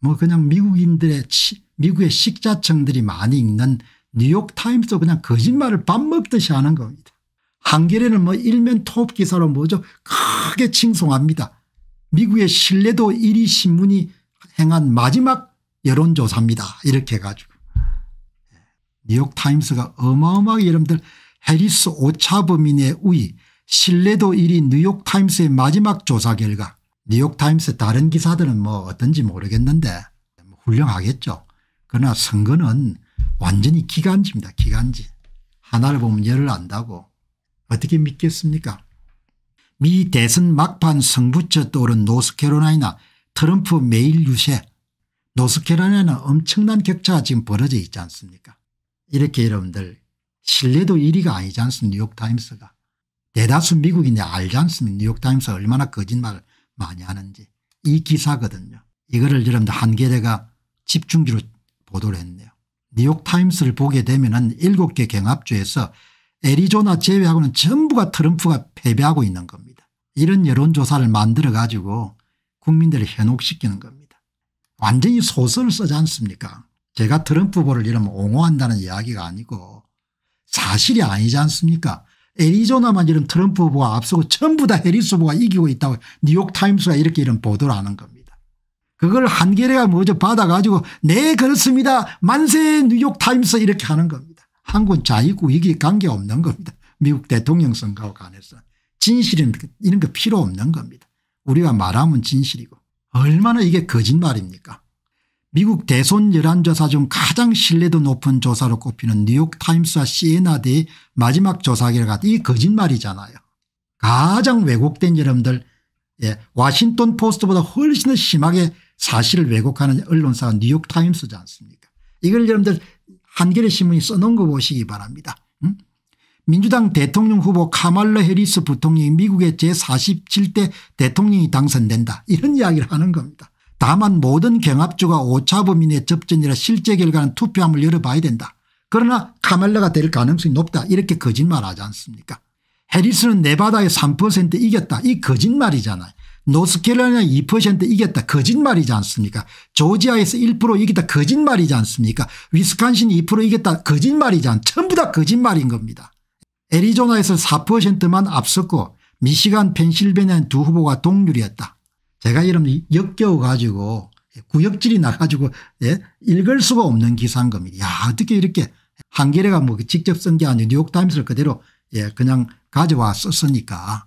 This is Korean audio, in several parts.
뭐 그냥 미국인들의 미국의 식자청들이 많이 읽는 뉴욕타임스도 그냥 거짓말을 밥 먹듯이 하는 겁니다. 한겨레는 뭐 일면 톱 기사로 뭐죠 크게 칭송합니다. 미국의 신뢰도 1위 신문이 행한 마지막 여론조사입니다. 이렇게 해가지고 예. 뉴욕타임스가 어마어마하게 여러분들 해리스 오차범인의 우위 신뢰도 1위 뉴욕타임스의 마지막 조사 결과 뉴욕타임스 다른 기사들은 뭐 어떤지 모르겠는데 훌륭하겠죠. 그러나 선거는 완전히 기간지입니다. 기간지. 하나를 보면 열을 안다고 어떻게 믿겠습니까 미 대선 막판 성부처 떠오른 노스캐롤라이나 트럼프 메일 유세 노스캐롤라이나는 엄청난 격차가 지금 벌어져 있지 않습니까 이렇게 여러분들 신뢰도 1위가 아니지 않습니까 뉴욕타임스가 대다수 미국인이 알지 않습니까 뉴욕타임스가 얼마나 거짓말을 많이 하는지 이 기사거든요. 이거를 여러분들 한겨대가 집중적으로 보도를 했네요. 뉴욕타임스를 보게 되면 은 7개 경합주에서 애리조나 제외하고는 전부가 트럼프가 패배하고 있는 겁니다. 이런 여론조사를 만들어 가지고 국민들을 현혹시키는 겁니다. 완전히 소설을 쓰지 않습니까 제가 트럼프 보를 이러면 옹호한다는 이야기가 아니고 사실이 아니지 않습니까 애리조나만 이런 트럼프 후보가 앞서고 전부 다 해리스 후보가 이기고 있다고 뉴욕타임스가 이렇게 이런 보도를 하는 겁니다. 그걸 한겨레가 먼저 받아가지고 네 그렇습니다. 만세 뉴욕타임스 이렇게 하는 겁니다. 한국은 자유구이 관계없는 겁니다. 미국 대통령 선거와 관해서. 진실은 이런 거 필요 없는 겁니다. 우리가 말하면 진실이고 얼마나 이게 거짓말입니까 미국 대선 열한조사 중 가장 신뢰도 높은 조사로 꼽히는 뉴욕타임스와 c n d 의 마지막 조사 결과 이 거짓말이잖아요. 가장 왜곡된 여러분들 예, 와싱턴 포스트보다 훨씬 더 심하게 사실을 왜곡하는 언론사가 뉴욕타임스지 않습니까 이걸 여러분들 한겨레 신문이 써놓은 거 보시기 바랍니다. 음? 민주당 대통령 후보 카말라 해리스 부통령이 미국의 제47대 대통령이 당선된다 이런 이야기를 하는 겁니다. 다만 모든 경합주가 오차범위내 접전이라 실제 결과는 투표함을 열어봐야 된다. 그러나 카멜라가 될 가능성이 높다 이렇게 거짓말하지 않습니까 해리스는 네바다에 3% 이겼다 이 거짓말이잖아요. 노스캐롤라이나 2% 이겼다 거짓말이지 않습니까 조지아에서 1% 이겼다 거짓말이지 않습니까 위스칸신2% 이겼다 거짓말이지 않 전부 다 거짓말인 겁니다. 애리조나에서 4%만 앞섰고 미시간 펜실베니아는 두 후보가 동률이었다. 제가 이러면 역겨워가지고 구역질이 나가지고 예? 읽을 수가 없는 기사인 겁니다. 야 어떻게 이렇게 한겨레가 뭐 직접 쓴 게 아니고 뉴욕타임스를 그대로 예, 그냥 가져와 썼으니까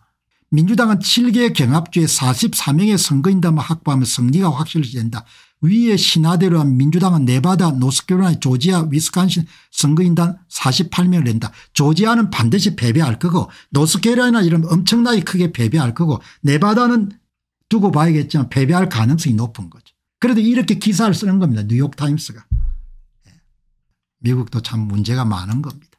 민주당은 7개 경합주에 4 3명의 선거인단만 확보하면 승리가 확실시된다. 위의 신하대로한 민주당은 네바다 노스캐롤라이나 조지아 위스콘신 선거인단 48명을 낸다. 조지아는 반드시 패배할 거고 노스캐롤라이나 이런 엄청나게 크게 패배할 거고 네바다는 두고 봐야겠지만 패배할 가능성이 높은 거죠. 그래도 이렇게 기사를 쓰는 겁니다. 뉴욕타임스가. 예. 미국도 참 문제가 많은 겁니다.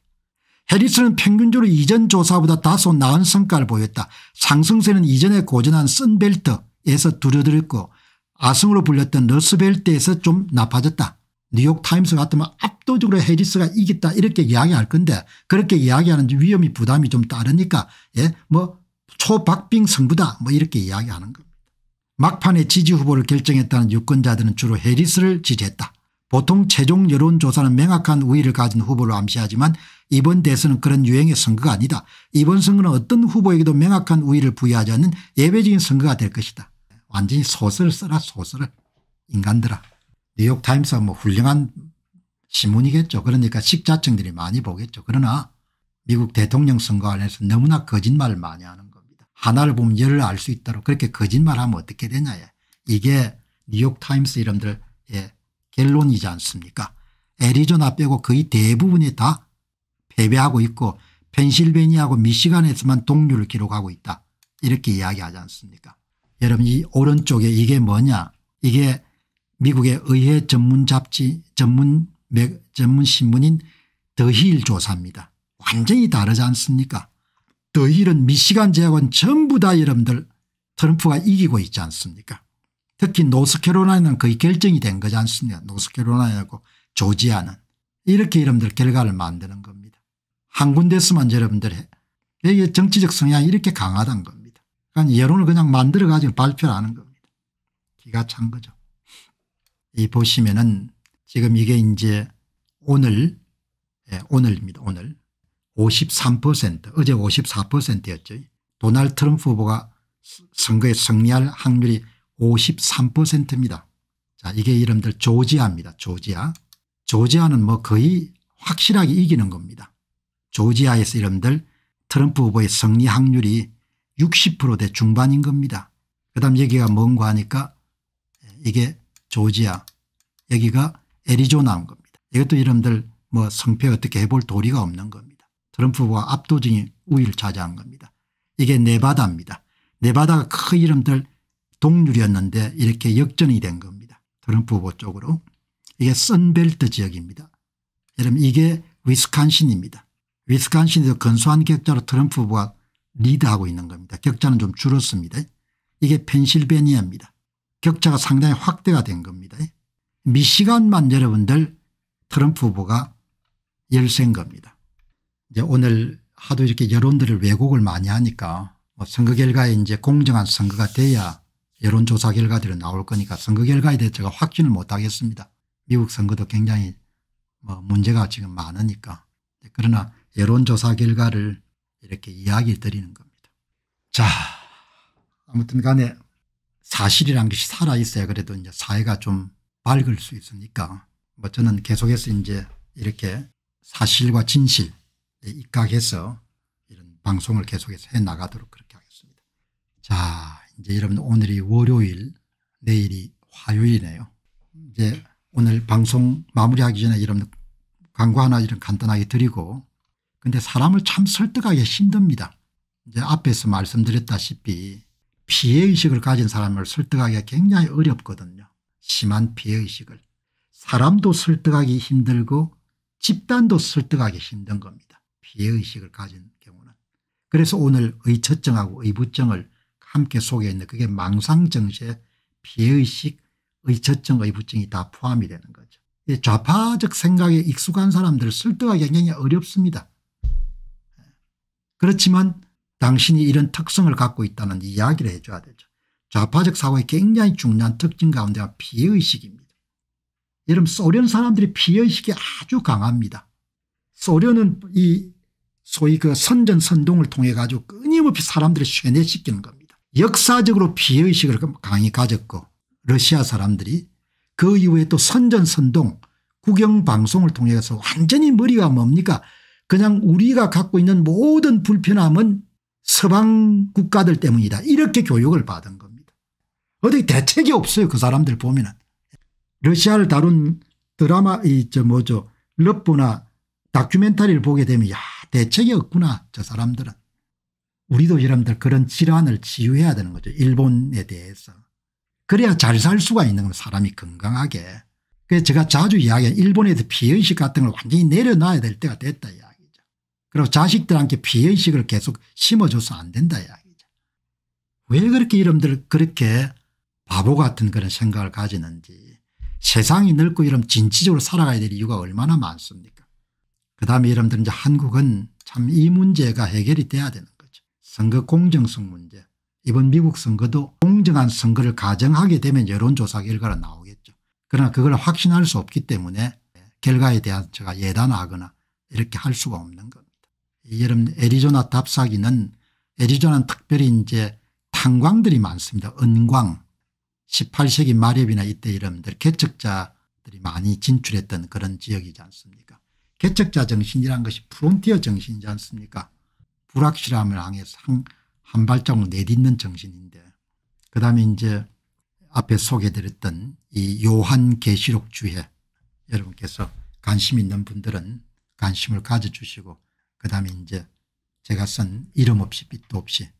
해리스는 평균적으로 이전 조사보다 다소 나은 성과를 보였다. 상승세는 이전에 고전한 선벨트에서 두려들었고 아승으로 불렸던 러스벨트에서 좀 나빠졌다. 뉴욕타임스 같으면 압도적으로 해리스가 이겼다 이렇게 이야기할 건데 그렇게 이야기하는 위험이 부담이 좀 따르니까 예? 뭐 초박빙 승부다 뭐 이렇게 이야기하는 겁니다. 막판에 지지 후보를 결정했다는 유권자들은 주로 해리스를 지지했다. 보통 최종 여론조사는 명확한 우위를 가진 후보를 암시하지만 이번 대선은 그런 유행의 선거가 아니다. 이번 선거는 어떤 후보에게도 명확한 우위를 부여하지 않는 예외적인 선거가 될 것이다. 완전히 소설을 써라 소설을 인간들아. 뉴욕타임스가 뭐 훌륭한 신문이겠죠. 그러니까 식자층들이 많이 보겠죠. 그러나 미국 대통령 선거 안에서 너무나 거짓말을 많이 하는 하나를 보면 열을 알 수있다록 그렇게 거짓말하면 어떻게 되냐. 이게 뉴욕타임스 이름들 예, 결론이지 않습니까 애리조나 빼고 거의 대부분이 다 패배하고 있고 펜실베니아하고 미시간에서만 동률을 기록하고 있다 이렇게 이야기하지 않습니까 여러분 이 오른쪽에 이게 뭐냐 이게 미국의 의회 전문 잡지 전문 전문 신문인 더힐 조사입니다. 완전히 다르지 않습니까 또 이런 미시간 제약은 전부 다 여러분들 트럼프가 이기고 있지 않습니까 특히 노스캐롤라이나는 거의 결정이 된 거지 않습니까 노스캐롤라이나고 조지아는 이렇게 여러분들 결과를 만드는 겁니다. 한 군데서만 여러분들 이게 정치적 성향이 이렇게 강하단 겁니다. 그러니까 여론을 그냥 만들어 가지고 발표를 하는 겁니다. 기가 찬 거죠. 이 보시면은 지금 이게 이제 오늘 예, 오늘입니다. 오늘 53% 어제 54%였죠. 도널드 트럼프 후보가 선거에 승리할 확률이 53%입니다. 자 이게 이름들 조지아입니다. 조지아. 조지아는 뭐 거의 확실하게 이기는 겁니다. 조지아에서 이름들 트럼프 후보의 승리 확률이 60%대 중반인 겁니다. 그 다음 여기가 뭔가 하니까 이게 조지아 여기가 애리조나인 겁니다. 이것도 이름들 뭐 성패 어떻게 해볼 도리가 없는 겁니다. 트럼프가 압도적인 우위를 차지한 겁니다. 이게 네바다입니다. 네바다가 큰 이름들 동률이었는데 이렇게 역전이 된 겁니다. 트럼프 후보 쪽으로. 이게 선벨트 지역입니다. 여러분 이게 위스칸신입니다위스칸신에서건수한 격자로 트럼프 후보가 리드하고 있는 겁니다. 격자는 좀 줄었습니다. 이게 펜실베니아입니다. 격차가 상당히 확대가 된 겁니다. 미시간만 여러분들 트럼프 후보가 열세인 겁니다. 이제 오늘 하도 이렇게 여론들을 왜곡을 많이 하니까 뭐 선거 결과에 이제 공정한 선거가 돼야 여론조사 결과들이 나올 거니까 선거 결과에 대해 제가 확신을 못하겠습니다. 미국 선거도 굉장히 뭐 문제가 지금 많으니까 네, 그러나 여론조사 결과를 이렇게 이야기 드리는 겁니다. 자 아무튼 간에 사실이란 것이 살아있어야 그래도 이제 사회가 좀 밝을 수 있으니까 뭐 저는 계속해서 이제 이렇게 사실과 진실 입각해서 이런 방송을 계속해서 해 나가도록 그렇게 하겠습니다. 자 이제 여러분 오늘이 월요일 내일이 화요일이네요. 이제 오늘 방송 마무리하기 전에 여러분 광고 하나 이런 간단하게 드리고 근데 사람을 참 설득하기 힘듭니다. 이제 앞에서 말씀드렸다시피 피해의식을 가진 사람을 설득하기가 굉장히 어렵거든요. 심한 피해의식을. 사람도 설득하기 힘들고 집단도 설득하기 힘든 겁니다. 피의식을 가진 경우는 그래서 오늘 의처증하고 의부증을 함께 속에 있는 그게 망상정세 피의식 의처증 의부증이 다 포함이 되는 거죠. 좌파적 생각에 익숙한 사람들 을 설득하 굉장히 어렵습니다. 그렇지만 당신이 이런 특성을 갖고 있다는 이야기를 해줘야 되죠. 좌파적 사고의 굉장히 중요한 특징 가운데 피해의식입니다. 여러분 소련 사람들이 피의식이 아주 강합니다. 소련은 이 소위 그 선전선동을 통해 가지고 끊임없이 사람들을 쇠뇌시키는 겁니다. 역사적으로 비의식을 그 강히 가졌고 러시아 사람들이 그 이후에 또 선전선동 국영방송을 통해서 완전히 머리가 뭡니까 그냥 우리가 갖고 있는 모든 불편함은 서방 국가들 때문이다 이렇게 교육을 받은 겁니다. 어디 대책이 없어요 그 사람들 보면 은 러시아를 다룬 드라마 이저 뭐죠 러브나 다큐멘터리를 보게 되면 야 대책이 없구나 저 사람들은. 우리도 여러분들 그런 질환을 치유해야 되는 거죠. 일본에 대해서. 그래야 잘 살 수가 있는 건 사람이 건강하게. 그래서 제가 자주 이야기한 일본에서 비의식 같은 걸 완전히 내려놔야 될 때가 됐다 이야기죠. 그리고 자식들한테 비의식을 계속 심어줘서 안 된다 이야기죠. 왜 그렇게 여러분들 그렇게 바보 같은 그런 생각을 가지는지 세상이 넓고 이러면 진취적으로 살아가야 될 이유가 얼마나 많습니까 그다음에 여러분들 이제 한국은 참 이 문제가 해결이 돼야 되는 거죠. 선거 공정성 문제. 이번 미국 선거도 공정한 선거를 가정하게 되면 여론조사 결과가 나오겠죠. 그러나 그걸 확신할 수 없기 때문에 결과에 대한 제가 예단하거나 이렇게 할 수가 없는 겁니다. 여러분 애리조나 답사기는 애리조나는 특별히 이제 탄광들이 많습니다. 은광 18세기 마렵이나 이때 여러분들 개척자들이 많이 진출했던 그런 지역이지 않습니까 개척자 정신이란 것이 프론티어 정신이지 않습니까 불확실함을 향해서 한, 한 발짝을 내딛는 정신인데 그다음에 이제 앞에 소개드렸던 이 요한 계시록 주해 여러분께서 관심 있는 분들은 관심을 가져주시고 그다음에 이제 제가 쓴 이름 없이 빛도 없이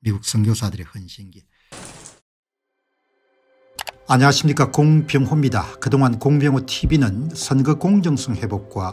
미국 선교사들의 헌신기 안녕하십니까 공병호입니다. 그동안 공병호 tv는 선거 공정성 회복과